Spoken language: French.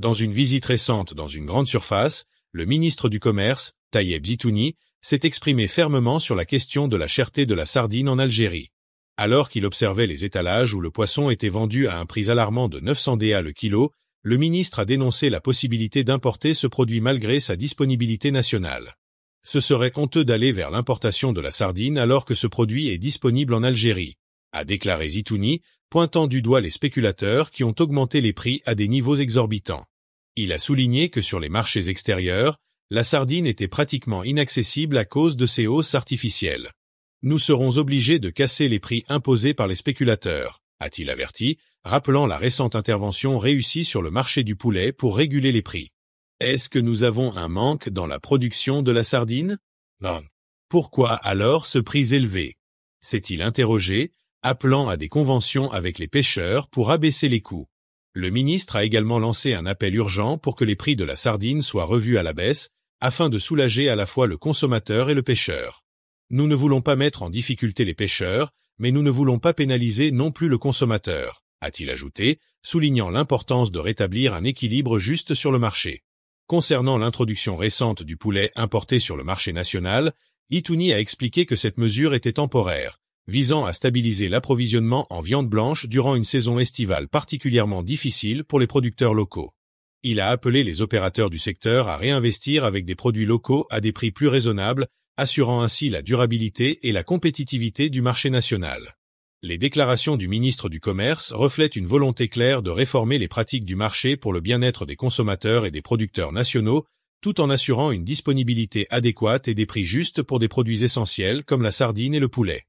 Dans une visite récente dans une grande surface, le ministre du Commerce, Tayeb Zitouni, s'est exprimé fermement sur la question de la cherté de la sardine en Algérie. Alors qu'il observait les étalages où le poisson était vendu à un prix alarmant de 900 DA le kilo, le ministre a dénoncé la possibilité d'importer ce produit malgré sa disponibilité nationale. Ce serait honteux d'aller vers l'importation de la sardine alors que ce produit est disponible en Algérie, a déclaré Zitouni, pointant du doigt les spéculateurs qui ont augmenté les prix à des niveaux exorbitants. Il a souligné que sur les marchés extérieurs, la sardine était pratiquement inaccessible à cause de ses hausses artificielles. Nous serons obligés de casser les prix imposés par les spéculateurs, a-t-il averti, rappelant la récente intervention réussie sur le marché du poulet pour réguler les prix. Est-ce que nous avons un manque dans la production de la sardine Non. Pourquoi alors ce prix élevé s'est-il interrogé, appelant à des conventions avec les pêcheurs pour abaisser les coûts. Le ministre a également lancé un appel urgent pour que les prix de la sardine soient revus à la baisse, afin de soulager à la fois le consommateur et le pêcheur. Nous ne voulons pas mettre en difficulté les pêcheurs, mais nous ne voulons pas pénaliser non plus le consommateur, a-t-il ajouté, soulignant l'importance de rétablir un équilibre juste sur le marché. Concernant l'introduction récente du poulet importé sur le marché national, Itouni a expliqué que cette mesure était temporaire, visant à stabiliser l'approvisionnement en viande blanche durant une saison estivale particulièrement difficile pour les producteurs locaux. Il a appelé les opérateurs du secteur à réinvestir avec des produits locaux à des prix plus raisonnables, assurant ainsi la durabilité et la compétitivité du marché national. Les déclarations du ministre du Commerce reflètent une volonté claire de réformer les pratiques du marché pour le bien-être des consommateurs et des producteurs nationaux, tout en assurant une disponibilité adéquate et des prix justes pour des produits essentiels comme la sardine et le poulet.